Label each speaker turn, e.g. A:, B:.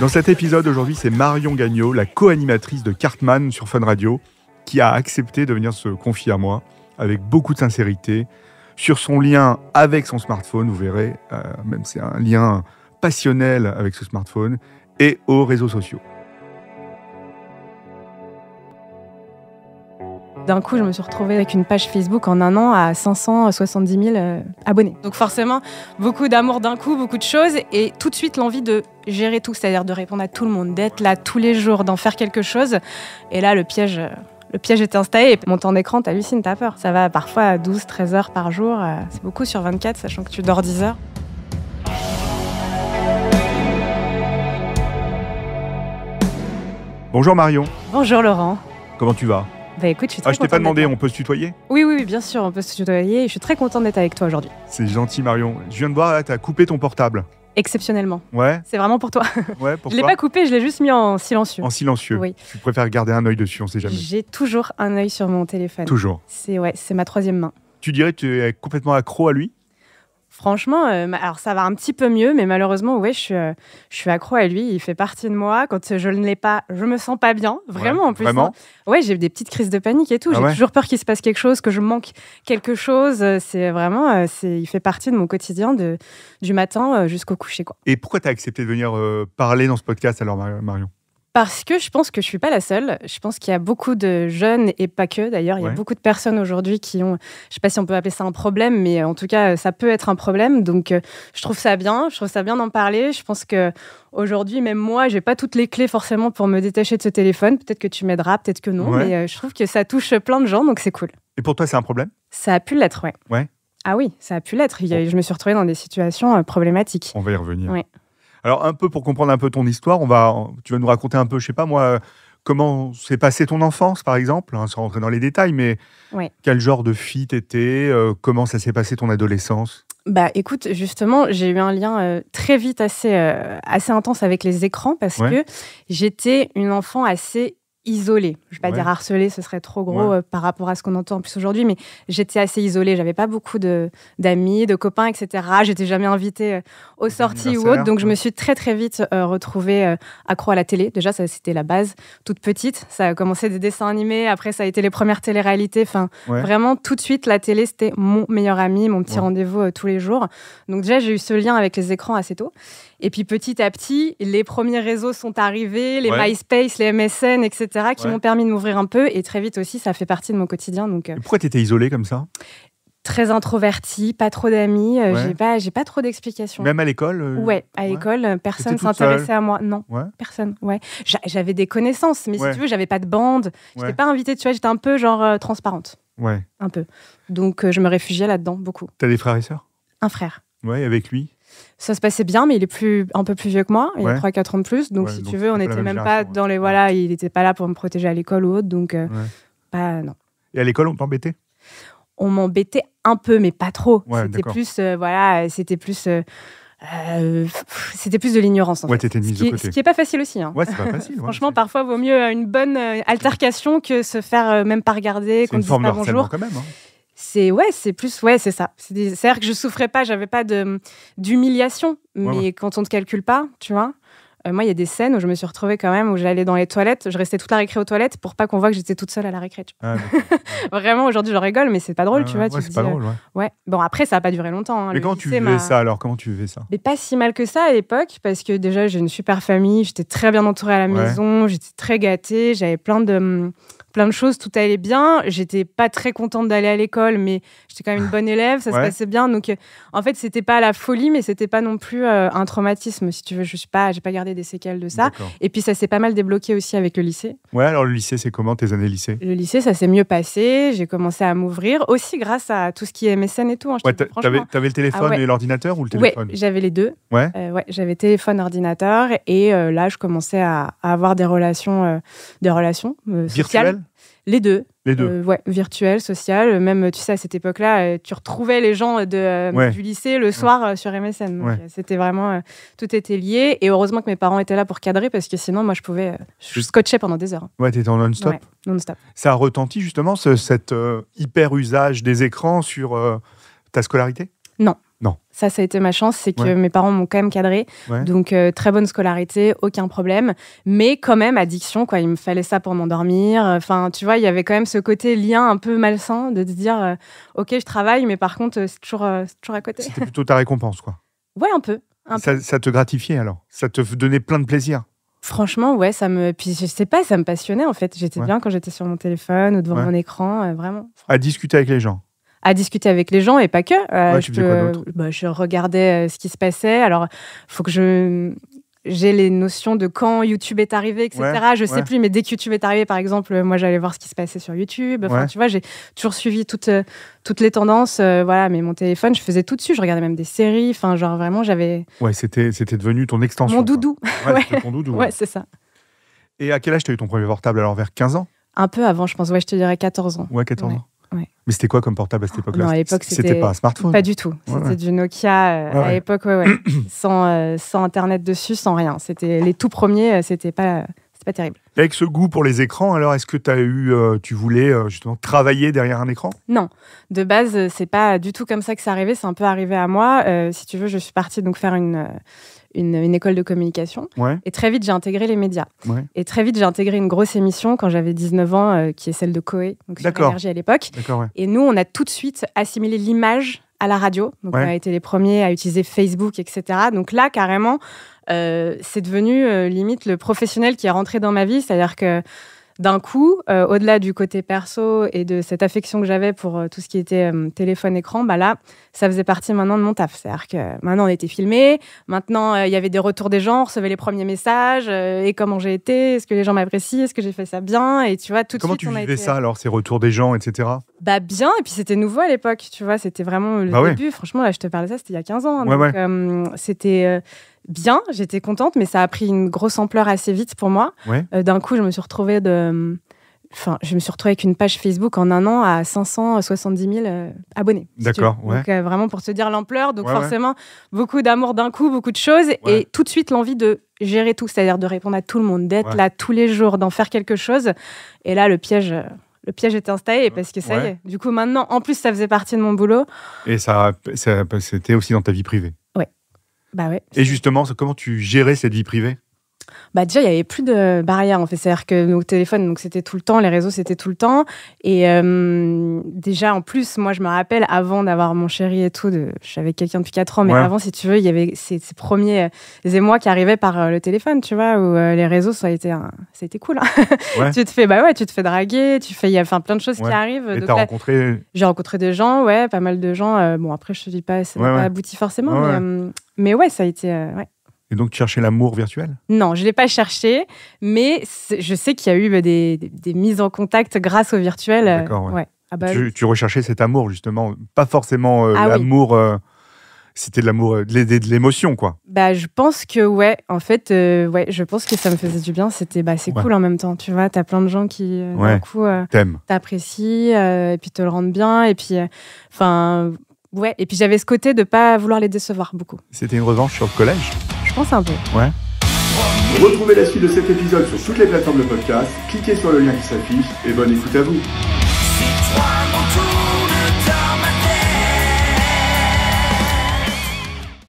A: Dans cet épisode aujourd'hui, c'est Marion Gagnot, la co-animatrice de Cartman sur Fun Radio, qui a accepté de venir se confier à moi avec beaucoup de sincérité sur son lien avec son smartphone, vous verrez, euh, même c'est un lien passionnel avec ce smartphone, et aux réseaux sociaux.
B: d'un coup, je me suis retrouvée avec une page Facebook en un an à 570 000 euh, abonnés. Donc forcément, beaucoup d'amour d'un coup, beaucoup de choses et tout de suite l'envie de gérer tout, c'est-à-dire de répondre à tout le monde, d'être là tous les jours, d'en faire quelque chose. Et là, le piège euh, le piège était installé. Mon temps d'écran, t'hallucines, t'as peur. Ça va parfois à 12, 13 heures par jour. Euh, c'est beaucoup sur 24, sachant que tu dors 10 heures. Bonjour Marion. Bonjour Laurent. Comment tu vas bah, écoute, ah, je t'ai pas demandé, on peut se tutoyer oui, oui, bien sûr, on peut se tutoyer. Je suis très contente d'être avec toi aujourd'hui.
A: C'est gentil, Marion. Je viens de voir, tu as coupé ton portable.
B: Exceptionnellement. Ouais. C'est vraiment pour toi. Ouais, pour Je l'ai pas coupé, je l'ai juste mis en silencieux. En
A: silencieux. Oui. Tu préfères garder un œil dessus, on sait jamais. J'ai
B: toujours un œil sur mon téléphone. Toujours. C'est ouais, c'est ma troisième main.
A: Tu dirais que tu es complètement accro à lui
B: franchement, euh, alors ça va un petit peu mieux, mais malheureusement, ouais, euh, je suis, accro à lui. Il fait partie de moi. Quand je ne l'ai pas, je me sens pas bien. Vraiment, en plus. Hein. Ouais, j'ai des petites crises de panique et tout. Ah j'ai toujours peur qu'il se passe quelque chose, que je manque quelque chose. Euh, c'est vraiment, c'est, il fait partie de mon quotidien, de, du matin jusqu'au coucher. Quoi.
A: Et pourquoi tu as accepté de venir parler dans ce podcast alors, Marion
B: parce que je pense que je suis pas la seule. Je pense qu'il y a beaucoup de jeunes et pas que d'ailleurs. Il y a beaucoup de personnes aujourd'hui qui ont, je ne sais pas si on peut appeler ça un problème, mais en tout cas, ça peut être un problème. Donc, euh, je trouve ça bien. Je trouve ça bien d'en parler. Je pense que aujourd'hui, même moi, j'ai pas toutes les clés forcément pour me détacher de ce téléphone. Peut-être que tu m'aideras, peut-être que non. Mais euh, je trouve que ça touche plein de gens, donc c'est cool.
A: Et pour toi, c'est un problème
B: Ça a pu l'être, ouais. Ah oui, ça a pu l'être. Je me suis retrouvée dans des situations euh, problématiques. On va y revenir. Ouais.
A: Alors, un peu pour comprendre un peu ton histoire, on va, tu vas nous raconter un peu, je sais pas moi, comment s'est passée ton enfance, par exemple, hein, sans rentrer dans les détails, mais quel genre de fille t'étais, euh, comment ça s'est passé ton adolescence
B: bah écoute, justement, j'ai eu un lien euh, très vite assez, euh, assez intense avec les écrans parce que j'étais une enfant assez isolée. Je ne vais pas dire harcelée, ce serait trop gros euh, par rapport à ce qu'on entend en plus aujourd'hui, mais j'étais assez isolée. J'avais pas beaucoup d'amis, de, copains, etc. J'étais jamais invitée euh, aux sorties ou autres, Donc, je me suis très, très vite euh, retrouvée accro à la télé. Déjà, c'était la base, toute petite. Ça a commencé des dessins animés. Après, ça a été les premières téléréalités. Enfin, vraiment, tout de suite, la télé, c'était mon meilleur ami, mon petit rendez-vous tous les jours. Donc, déjà, j'ai eu ce lien avec les écrans assez tôt. Et puis, petit à petit, les premiers réseaux sont arrivés, les MySpace, les MSN, etc qui m'ont permis de m'ouvrir un peu. Et très vite aussi, ça fait partie de mon quotidien. Donc, euh, Pourquoi
A: tu étais isolée comme ça
B: Très introvertie, pas trop d'amis, euh, j'ai pas, j'ai pas trop d'explications. Même à
A: l'école euh, Ouais,
B: à l'école, personne s'intéressait à moi. Non, personne. Ouais. J'avais des connaissances, mais si tu veux, j'avais pas de bande. J'étais pas invitée, tu vois, j'étais un peu genre transparente. Ouais. Un peu. Donc je me réfugiais là-dedans beaucoup.
A: T'as des frères et sœurs Un frère. Ouais, avec lui
B: ça se passait bien, mais il est plus, un peu plus vieux que moi, il a 3-4 ans de plus. Donc, si tu veux, on n'était même pas dans les. Voilà, il n'était pas là pour me protéger à l'école ou autre. Donc, euh, pas non.
A: Et à l'école, on t'embêtait
B: On m'embêtait un peu, mais pas trop. c'était plus, euh, voilà, c'était plus. Euh, c'était plus de l'ignorance. Ouais, t'étais mise de côté. ce qui est pas facile aussi. Hein. Franchement, parfois, vaut mieux une bonne altercation que se faire même pas regarder, qu'on ne dise pas bonjour. Quand même, hein c'est ouais, c'est plus ouais, c'est ça. C'est-à-dire que je souffrais pas, j'avais pas d'humiliation, mais quand on te calcule pas, tu vois. Euh, moi, il y a des scènes où je me suis retrouvée quand même où j'allais dans les toilettes, je restais toute la récré aux toilettes pour pas qu'on voit que j'étais toute seule à la récré. Tu vois. Ah, Vraiment, aujourd'hui, je rigole, mais c'est pas drôle, ah, tu vois. Ouais, c'est pas drôle, euh, ouais. Bon, après, ça a pas duré longtemps. Hein, mais quand tu vivais ça
A: alors Comment tu vivais ça Mais
B: pas si mal que ça à l'époque, parce que déjà, j'ai une super famille, j'étais très bien entourée à la maison, j'étais très gâtée, j'avais plein de hum, plein de choses, tout allait bien. J'étais pas très contente d'aller à l'école, mais j'étais quand même une bonne élève, ça se passait bien. Donc, euh, en fait, c'était pas la folie, mais c'était pas non plus euh, un traumatisme, si tu veux. Je suis pas, j'ai pas gardé des séquelles de ça. Et puis, ça s'est pas mal débloqué aussi avec le lycée.
A: Ouais, alors le lycée, c'est comment tes années lycée
B: Le lycée, ça s'est mieux passé. J'ai commencé à m'ouvrir aussi grâce à tout ce qui est MSN et tout. Hein,
A: tu avais le téléphone ah et l'ordinateur ou le téléphone Ouais, j'avais
B: les deux. Ouais. Euh, ouais j'avais téléphone, ordinateur, et là, je commençais à, avoir des relations, des relations Virtuelles les deux. Les deux. Euh, ouais, virtuel, social. Même, tu sais, à cette époque-là, euh, tu retrouvais les gens euh, du lycée le soir sur MSN. C'était vraiment. tout était lié. Et heureusement que mes parents étaient là pour cadrer parce que sinon, moi, je pouvais. je scotchais pendant des heures. Ouais, t'étais en non-stop. non-stop.
A: Ça a retenti justement cet hyper usage des écrans sur ta scolarité
B: Non. Non. Ça, ça a été ma chance, c'est que mes parents m'ont quand même cadré. Donc, euh, très bonne scolarité, aucun problème. Mais quand même, addiction, quoi. Il me fallait ça pour m'endormir. Enfin, tu vois, il y avait quand même ce côté lien un peu malsain de te dire, euh, OK, je travaille, mais par contre, euh, c'est toujours, toujours à côté.
A: C'était plutôt ta récompense, quoi. Ouais, un peu. ça, te gratifiait alors Ça te donnait plein de plaisir
B: Franchement, ouais, ça me. Puis je sais pas, ça me passionnait en fait. J'étais bien quand j'étais sur mon téléphone ou devant mon écran, vraiment.
A: À discuter avec les gens
B: à discuter avec les gens et pas que. Euh, bah, je, regardais euh, ce qui se passait. Alors, faut que je j'ai les notions de quand YouTube est arrivé, etc. Je je sais plus, mais dès que YouTube est arrivé, par exemple, moi j'allais voir ce qui se passait sur YouTube. Enfin, tu vois, j'ai toujours suivi toutes euh, toutes les tendances. Euh, voilà, mais mon téléphone, je faisais tout dessus. Je regardais même des séries. Enfin, genre vraiment, j'avais.
A: Ouais, c'était c'était devenu ton extension. Mon
B: doudou.
A: ton doudou. Ouais, c'est ça. Et à quel âge tu as eu ton premier portable Alors vers 15 ans
B: Un peu avant, je pense. Ouais, je te dirais 14 ans. Ouais, 14 ans.
A: Mais c'était quoi comme portable à cette ah, époque-là c'était pas un smartphone. Pas du tout. C'était du
B: Nokia euh, à l'époque, sans, euh, sans, Internet dessus, sans rien. C'était les tout premiers, euh, c'était pas c'est pas terrible.
A: Avec ce goût pour les écrans, alors est-ce que tu eu, euh, tu voulais euh, justement travailler derrière un écran
B: Non, de base euh, c'est pas du tout comme ça que ça arrivait. c'est un peu arrivé à moi. si tu veux, je suis partie donc faire une une, école de communication et très vite j'ai intégré les médias. Et très vite j'ai intégré une grosse émission quand j'avais 19 ans qui est celle de Coé, donc sur Énergie à l'époque. Et nous on a tout de suite assimilé l'image à la radio. Donc, on a été les premiers à utiliser Facebook, etc. Donc là, carrément, euh, c'est devenu euh, limite le professionnel qui est rentré dans ma vie. C'est-à-dire que d'un coup, euh, au-delà du côté perso et de cette affection que j'avais pour tout ce qui était téléphone, écran, bah là, ça faisait partie maintenant de mon taf. C'est-à-dire que maintenant, on était filmé, maintenant, il y avait des retours des gens, on recevait les premiers messages, et comment j'ai été, est-ce que les gens m'apprécient, est-ce que j'ai fait ça bien, et tu vois, tout de comment suite. Comment tu vivais ça
A: alors, ces retours des gens, etc.
B: Bah bien, et puis c'était nouveau à l'époque, tu vois, c'était vraiment le bah début. Franchement, là, je te parlais de ça, c'était il y a 15 ans. Hein, donc, euh, c'était euh, bien, j'étais contente, mais ça a pris une grosse ampleur assez vite pour moi. Euh, d'un coup, je me suis retrouvée de... Enfin, je me suis retrouvée avec une page Facebook en un an à 570 000 abonnés. D'accord, ouais. Donc vraiment pour te dire l'ampleur, donc forcément beaucoup d'amour d'un coup, beaucoup de choses, et tout de suite l'envie de gérer tout, c'est-à-dire de répondre à tout le monde, d'être là tous les jours, d'en faire quelque chose. Et là, le piège le piège était installé ah, parce que ça y est. Du coup, maintenant, en plus, ça faisait partie de mon boulot.
A: Et ça, ça c'était aussi dans ta vie privée. Oui. Bah ouais. Et justement, comment tu gérais cette vie privée
B: bah déjà il y avait plus de barrières en fait, c'est-à-dire que nos téléphones donc c'était tout le temps, les réseaux c'était tout le temps et euh, déjà en plus moi je me rappelle avant d'avoir mon chéri et tout, de, je savais quelqu'un depuis 4 ans mais avant si tu veux il y avait ces, premiers euh, émois qui arrivaient par euh, le téléphone tu vois où euh, les réseaux ça a été cool, hein. tu te fais bah ouais tu te fais draguer, tu fais il y a enfin plein de choses qui arrivent. Et rencontré J'ai rencontré des gens ouais pas mal de gens bon après je te dis pas ça n'a pas abouti forcément mais, mais ouais ça a été
A: et donc, tu cherchais l'amour virtuel
B: Non, je ne l'ai pas cherché, mais je sais qu'il y a eu bah, des, des, mises en contact grâce au virtuel. Euh, D'accord, ouais. Ah, bah tu,
A: recherchais cet amour, justement. Pas forcément euh, ah l'amour... Euh, c'était de l'amour, de l'émotion, quoi.
B: Bah, je pense que, ouais, en fait, ouais, je pense que ça me faisait du bien. C'était, bah, c'est cool en même temps, tu vois. T'as plein de gens qui, du coup, t'apprécient, et puis te le rendent bien, et puis, enfin, ouais. Et puis, j'avais ce côté de pas vouloir les décevoir beaucoup.
A: C'était une revanche sur le collège je pense un peu. Ouais. Retrouvez la suite de cet épisode sur toutes les plateformes de podcast, cliquez sur le lien qui s'affiche et bonne écoute à vous.